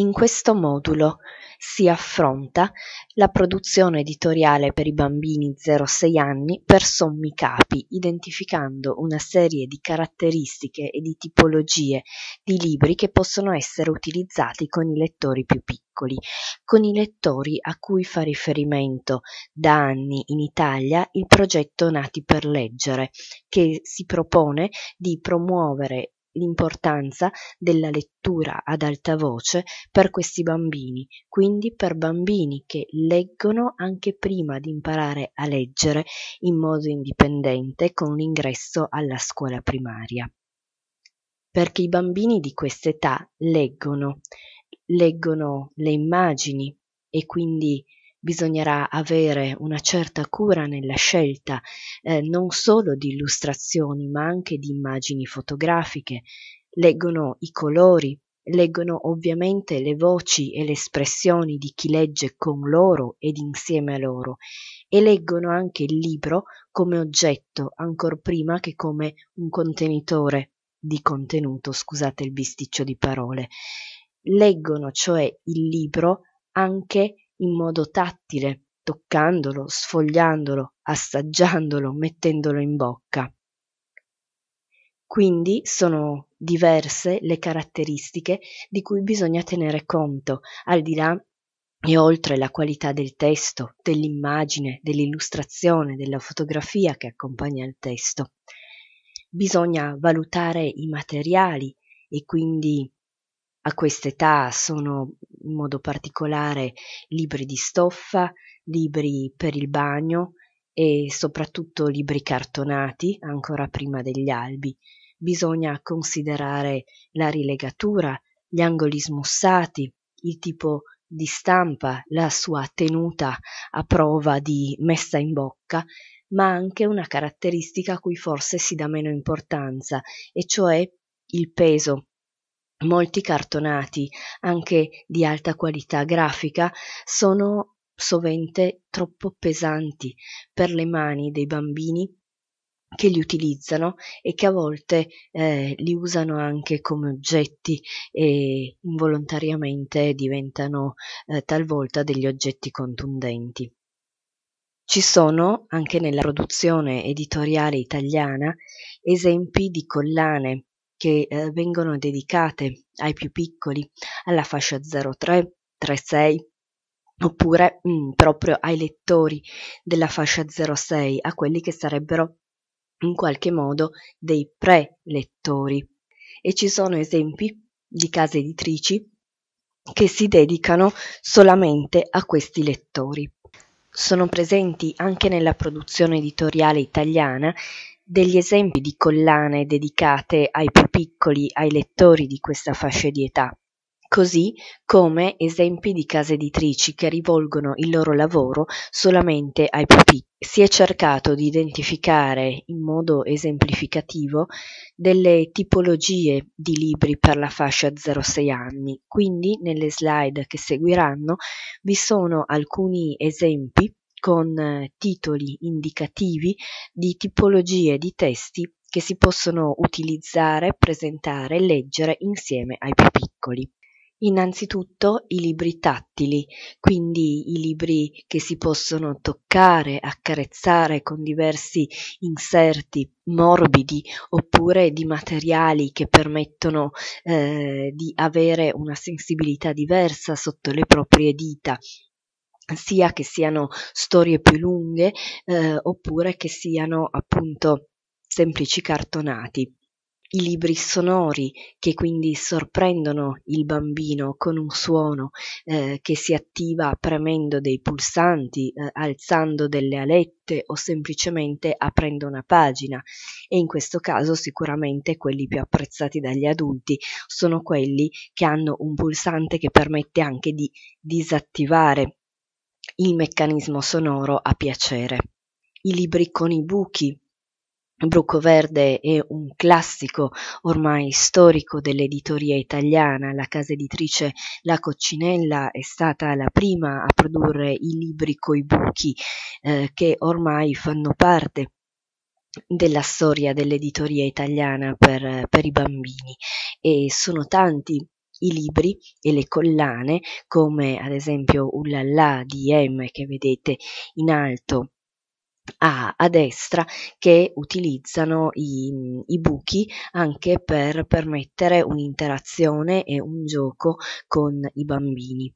In questo modulo si affronta la produzione editoriale per i bambini 0-6 anni per sommi capi, identificando una serie di caratteristiche e di tipologie di libri che possono essere utilizzati con i lettori più piccoli, con i lettori a cui fa riferimento da anni in Italia il progetto Nati per leggere, che si propone di promuovere l'importanza della lettura ad alta voce per questi bambini, quindi per bambini che leggono anche prima di imparare a leggere in modo indipendente con l'ingresso alla scuola primaria. Perché i bambini di quest'età leggono, leggono le immagini e quindi bisognerà avere una certa cura nella scelta eh, non solo di illustrazioni ma anche di immagini fotografiche, leggono i colori, leggono ovviamente le voci e le espressioni di chi legge con loro ed insieme a loro e leggono anche il libro come oggetto, ancor prima che come un contenitore di contenuto, scusate il bisticcio di parole. Leggono cioè il libro anche in modo tattile, toccandolo, sfogliandolo, assaggiandolo, mettendolo in bocca. Quindi sono diverse le caratteristiche di cui bisogna tenere conto, al di là e oltre la qualità del testo, dell'immagine, dell'illustrazione, della fotografia che accompagna il testo. Bisogna valutare i materiali e quindi a quest'età sono in modo particolare libri di stoffa, libri per il bagno e soprattutto libri cartonati ancora prima degli albi. Bisogna considerare la rilegatura, gli angoli smussati, il tipo di stampa, la sua tenuta a prova di messa in bocca, ma anche una caratteristica a cui forse si dà meno importanza, e cioè il peso Molti cartonati, anche di alta qualità grafica, sono sovente troppo pesanti per le mani dei bambini che li utilizzano e che a volte eh, li usano anche come oggetti e involontariamente diventano eh, talvolta degli oggetti contundenti. Ci sono anche nella produzione editoriale italiana esempi di collane che eh, vengono dedicate ai più piccoli, alla fascia 03, 36, oppure mh, mm, proprio ai lettori della fascia 06, a quelli che sarebbero in qualche modo dei pre-lettori. E ci sono esempi di case editrici che si dedicano solamente a questi lettori. Sono presenti anche nella produzione editoriale italiana degli esempi di collane dedicate ai più piccoli ai lettori di questa fascia di età, così come esempi di case editrici che rivolgono il loro lavoro solamente ai più piccoli. Si è cercato di identificare in modo esemplificativo delle tipologie di libri per la fascia 0-6 anni, quindi nelle slide che seguiranno vi sono alcuni esempi con eh, titoli indicativi di tipologie di testi che si possono utilizzare, presentare e leggere insieme ai più piccoli. Innanzitutto i libri tattili, quindi i libri che si possono toccare, accarezzare con diversi inserti morbidi oppure di materiali che permettono eh, di avere una sensibilità diversa sotto le proprie dita sia che siano storie più lunghe eh, oppure che siano appunto semplici cartonati. I libri sonori che quindi sorprendono il bambino con un suono eh, che si attiva premendo dei pulsanti, eh, alzando delle alette o semplicemente aprendo una pagina e in questo caso sicuramente quelli più apprezzati dagli adulti sono quelli che hanno un pulsante che permette anche di disattivare il meccanismo sonoro a piacere. I libri con i buchi. Bruco Verde è un classico ormai storico dell'editoria italiana. La casa editrice La Coccinella è stata la prima a produrre i libri coi buchi eh, che ormai fanno parte della storia dell'editoria italiana per, per i bambini e sono tanti i libri e le collane, come ad esempio Ullallà di M che vedete in alto a, a, destra che utilizzano i, i, buchi anche per permettere un'interazione e un gioco con i bambini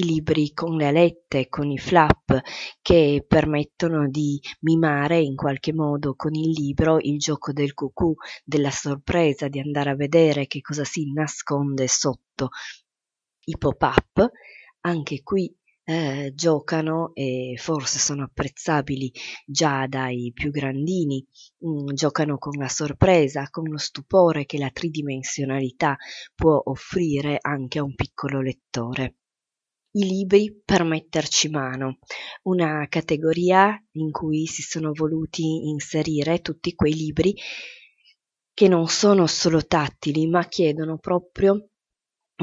i libri con le alette, con i flap, che permettono di mimare in qualche modo con il libro il gioco del cucù, della sorpresa, di andare a vedere che cosa si nasconde sotto. I pop-up, anche qui eh, giocano e forse sono apprezzabili già dai più grandini, mm, giocano con la sorpresa, con lo stupore che la tridimensionalità può offrire anche a un piccolo lettore i libri per metterci mano, una categoria in cui si sono voluti inserire tutti quei libri che non sono solo tattili, ma chiedono proprio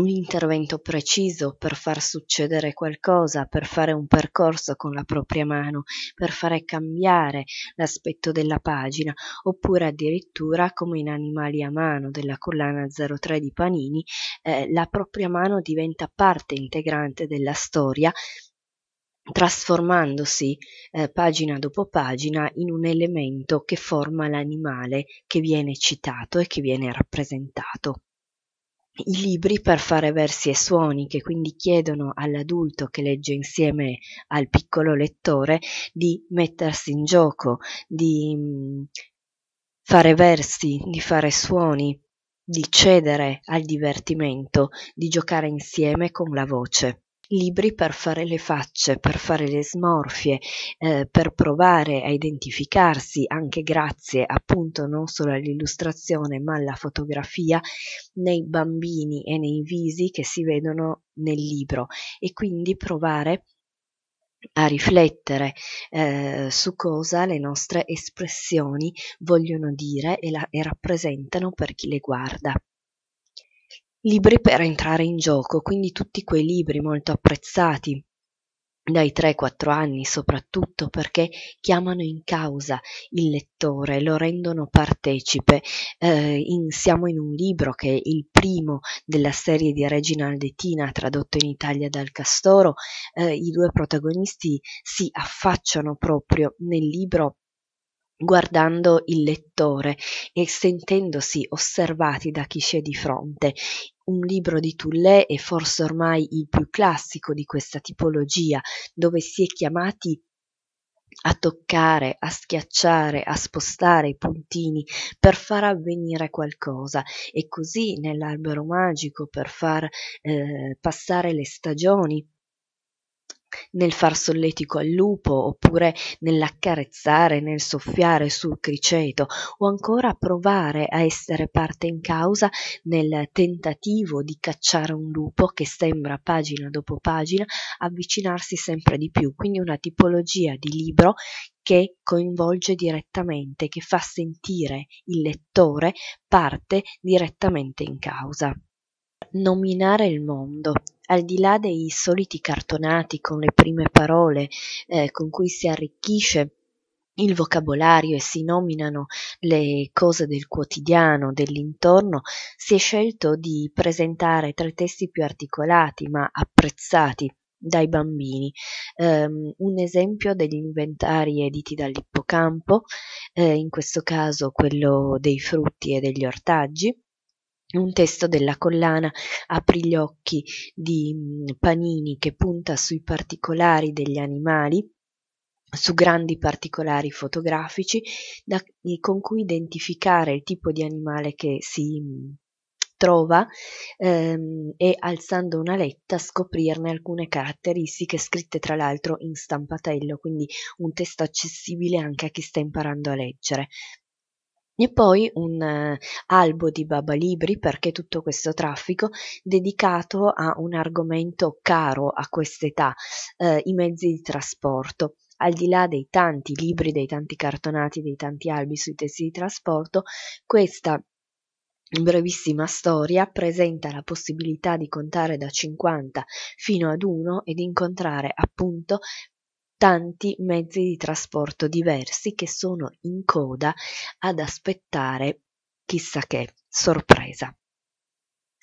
un intervento preciso per far succedere qualcosa, per fare un percorso con la propria mano, per fare cambiare l'aspetto della pagina, oppure addirittura, come in Animali a mano della collana 03 di Panini, eh, la propria mano diventa parte integrante della storia trasformandosi eh, pagina dopo pagina in un elemento che forma l'animale che viene citato e che viene rappresentato i libri per fare versi e suoni che quindi chiedono all'adulto che legge insieme al piccolo lettore di mettersi in gioco, di mm, fare versi, di fare suoni, di cedere al divertimento, di giocare insieme con la voce libri per fare le facce, per fare le smorfie, eh, per provare a identificarsi anche grazie appunto non solo all'illustrazione ma alla fotografia nei bambini e nei visi che si vedono nel libro e quindi provare a riflettere eh, su cosa le nostre espressioni vogliono dire e, la, e rappresentano per chi le guarda libri per entrare in gioco, quindi tutti quei libri molto apprezzati dai 3-4 anni soprattutto perché chiamano in causa il lettore, lo rendono partecipe. Eh, in, siamo in un libro che è il primo della serie di Reginald Tina tradotto in Italia dal Castoro, eh, i due protagonisti si affacciano proprio nel libro guardando il lettore e sentendosi osservati da chi c'è di fronte. Un libro di Toulet è forse ormai il più classico di questa tipologia, dove si è chiamati a toccare, a schiacciare, a spostare i puntini per far avvenire qualcosa e così nell'albero magico per far eh, passare le stagioni nel far solletico al lupo oppure nell'accarezzare nel soffiare sul criceto o ancora provare a essere parte in causa nel tentativo di cacciare un lupo che sembra pagina dopo pagina avvicinarsi sempre di più quindi una tipologia di libro che coinvolge direttamente, che fa sentire il lettore parte direttamente in causa. Nominare il mondo al di là dei soliti cartonati con le prime parole eh, con cui si arricchisce il vocabolario e si nominano le cose del quotidiano, dell'intorno, si è scelto di presentare tre testi più articolati ma apprezzati dai bambini. Um, un esempio degli inventari editi dall'ippocampo, eh, in questo caso quello dei frutti e degli ortaggi, un testo della collana Apri gli occhi di mm, Panini che punta sui particolari degli animali su grandi particolari fotografici da, con cui identificare il tipo di animale che si mm, trova ehm, e alzando una letta scoprirne alcune caratteristiche scritte tra l'altro in stampatello, quindi un testo accessibile anche a chi sta imparando a leggere. E poi un eh, albo di babalibri perché tutto questo traffico dedicato a un argomento caro a quest'età, eh, i mezzi di trasporto. Al di là dei tanti libri, dei tanti cartonati, dei tanti albi sui testi di trasporto, questa brevissima storia presenta la possibilità di contare da 50 fino ad 1 e di incontrare appunto tanti mezzi di trasporto diversi che sono in coda ad aspettare chissà che sorpresa.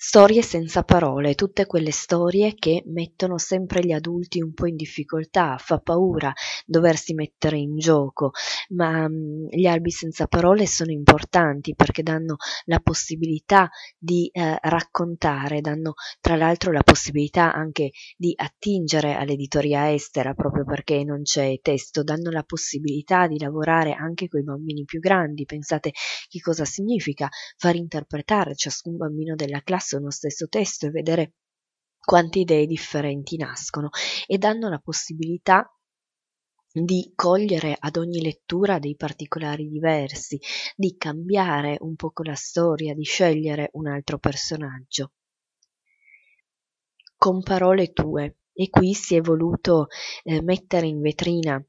Storie senza parole, tutte quelle storie che mettono sempre gli adulti un po' in difficoltà, fa paura doversi mettere in gioco, ma mm, gli albi senza parole sono importanti perché danno la possibilità di eh, raccontare, danno tra l'altro la possibilità anche di attingere all'editoria estera proprio perché non c'è testo, danno la possibilità di lavorare anche con i bambini più grandi, pensate che cosa significa far interpretare ciascun bambino della classe testo, uno stesso testo e vedere quante idee differenti nascono e danno la possibilità di cogliere ad ogni lettura dei particolari diversi, di cambiare un poco la storia, di scegliere un altro personaggio. Con parole tue, e qui si è voluto eh, mettere in vetrina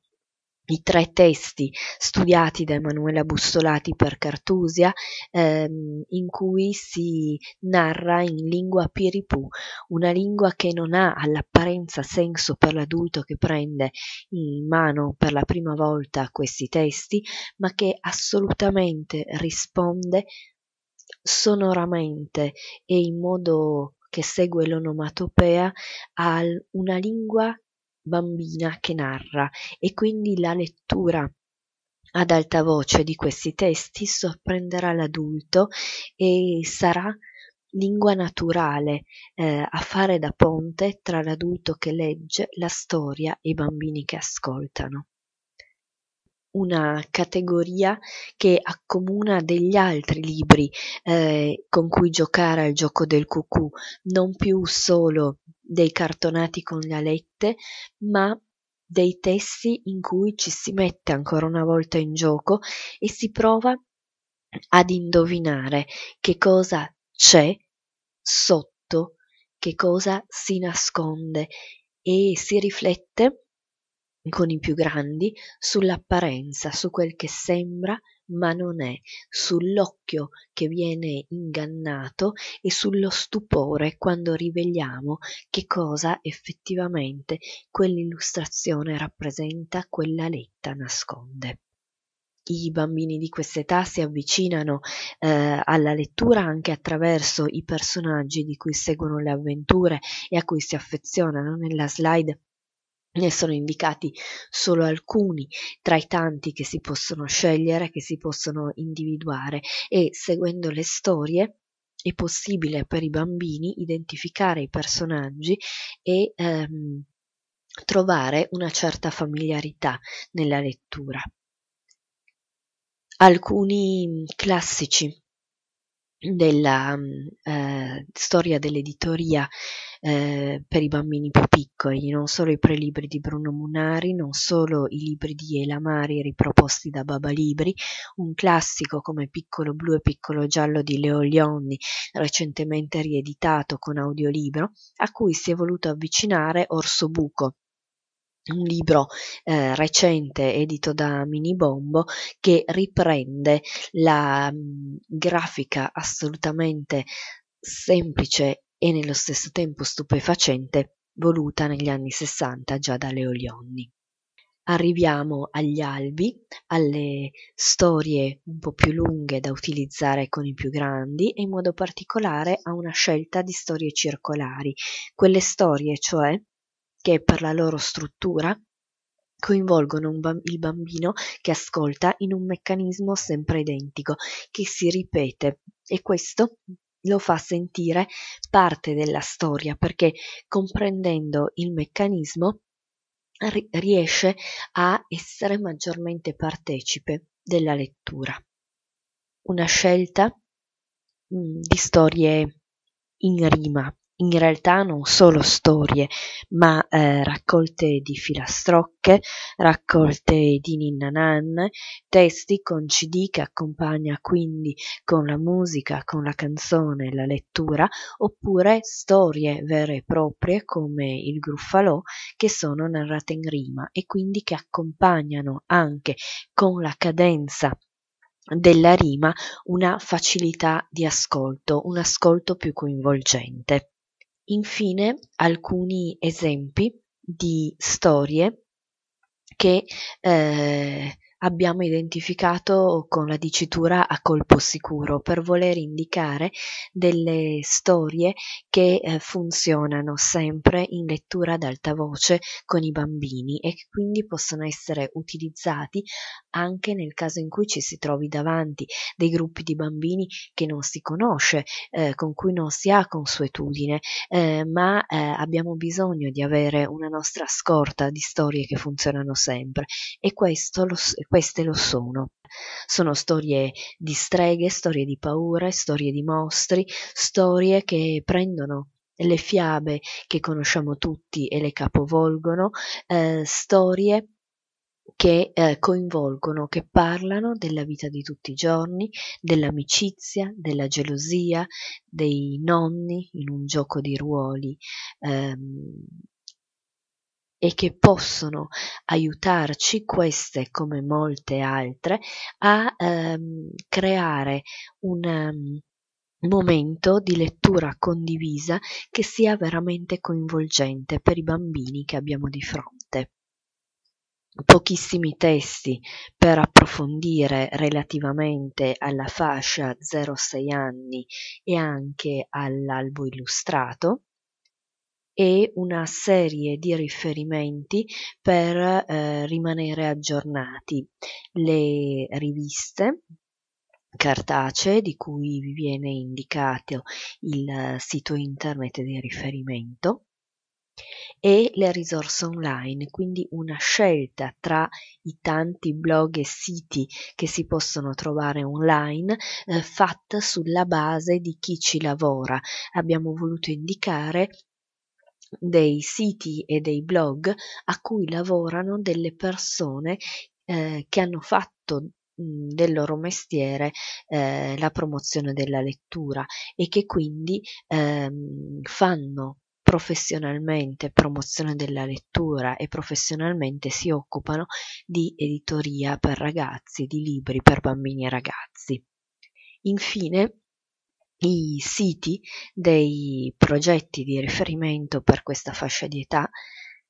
i tre testi studiati da Emanuela Bussolati per Cartusia, ehm, in cui si narra in lingua piripù, una lingua che non ha all'apparenza senso per l'adulto che prende in mano per la prima volta questi testi, ma che assolutamente risponde sonoramente e in modo che segue l'onomatopea a una lingua bambina che narra e quindi la lettura ad alta voce di questi testi sorprenderà l'adulto e sarà lingua naturale eh, a fare da ponte tra l'adulto che legge la storia e i bambini che ascoltano una categoria che accomuna degli altri libri eh, con cui giocare al gioco del cucù, non più solo dei cartonati con galette, ma dei testi in cui ci si mette ancora una volta in gioco e si prova ad indovinare che cosa c'è sotto, che cosa si nasconde e si riflette con i più grandi sull'apparenza, su quel che sembra ma non è, sull'occhio che viene ingannato e sullo stupore quando riveliamo che cosa effettivamente quell'illustrazione rappresenta, quella letta nasconde i bambini di questa età si avvicinano eh, alla lettura anche attraverso i personaggi di cui seguono le avventure e a cui si affezionano. Nella slide ne sono indicati solo alcuni tra i tanti che si possono scegliere, che si possono individuare e seguendo le storie è possibile per i bambini identificare i personaggi e ehm, trovare una certa familiarità nella lettura. Alcuni classici della mm, eh, storia dell'editoria eh, per i bambini più piccoli, non solo i prelibri di Bruno Munari, non solo i libri di Elamari riproposti da Baba Libri, un classico come Piccolo Blu e Piccolo Giallo di Leo Lionni, recentemente rieditato con audiolibro, a cui si è voluto avvicinare Orso Buco un libro eh, recente edito da Minibombo che riprende la mh, mm, grafica assolutamente semplice e nello stesso tempo stupefacente voluta negli anni 60 già da Leo Leolionni. Arriviamo agli albi, alle storie un po' più lunghe da utilizzare con i più grandi e in modo particolare a una scelta di storie circolari, quelle storie cioè che, per la loro struttura, coinvolgono bamb- il bambino che ascolta in un meccanismo sempre identico, che si ripete e questo lo fa sentire parte della storia perché comprendendo il meccanismo ri- riesce a essere maggiormente partecipe della lettura. Una scelta mh, mm, di storie in rima in realtà non solo storie, ma eh, raccolte di filastrocche, raccolte di ninna nan, testi con CD che accompagna quindi con la musica, con la canzone, la lettura, oppure storie vere e proprie come il Gruffalò che sono narrate in rima e quindi che accompagnano anche con la cadenza della rima una facilità di ascolto, un ascolto più coinvolgente. Infine alcuni esempi di storie che eh, abbiamo identificato con la dicitura a colpo sicuro per voler indicare delle storie che eh, funzionano sempre in lettura ad alta voce con i bambini e che quindi possono essere utilizzati anche nel caso in cui ci si trovi davanti dei gruppi di bambini che non si conosce, eh, con cui non si ha consuetudine, eh, ma eh, abbiamo bisogno di avere una nostra scorta di storie che funzionano sempre e questo lo, queste lo sono. Sono storie di streghe, storie di paure, storie di mostri, storie che prendono le fiabe che conosciamo tutti e le capovolgono, eh, storie che eh, coinvolgono, che parlano della vita di tutti i giorni, dell'amicizia, della gelosia, dei nonni in un gioco di ruoli, ehm, e che possono aiutarci queste come molte altre a ehm, creare un um, momento di lettura condivisa che sia veramente coinvolgente per i bambini che abbiamo di fronte pochissimi testi per approfondire relativamente alla fascia 0-6 anni e anche all'albo illustrato e una serie di riferimenti per eh, rimanere aggiornati. Le riviste cartacee di cui vi viene indicato il eh, sito internet di riferimento e le risorse online, quindi una scelta tra i tanti blog e siti che si possono trovare online eh, fatta sulla base di chi ci lavora. Abbiamo voluto indicare dei siti e dei blog a cui lavorano delle persone eh, che hanno fatto del loro mestiere eh, la promozione della lettura e che quindi ehm, fanno professionalmente promozione della lettura e professionalmente si occupano di editoria per ragazzi, di libri per bambini e ragazzi. Infine, i siti dei progetti di riferimento per questa fascia di età,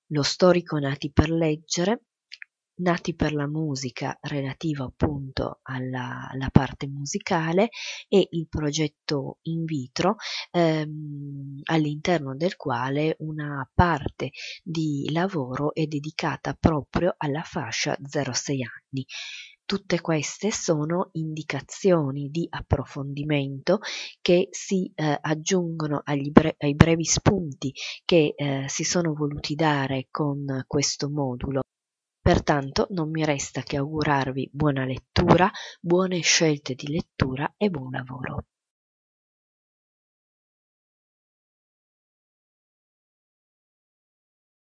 lo storico Nati per leggere, Nati per la musica relativo appunto alla, alla parte musicale e il progetto in vitro ehm, all'interno del quale una parte di lavoro è dedicata proprio alla fascia 0-6 anni. Tutte queste sono indicazioni di approfondimento che si eh, aggiungono bre ai brevi spunti che eh, si sono voluti dare con questo modulo. Pertanto non mi resta che augurarvi buona lettura, buone scelte di lettura e buon lavoro.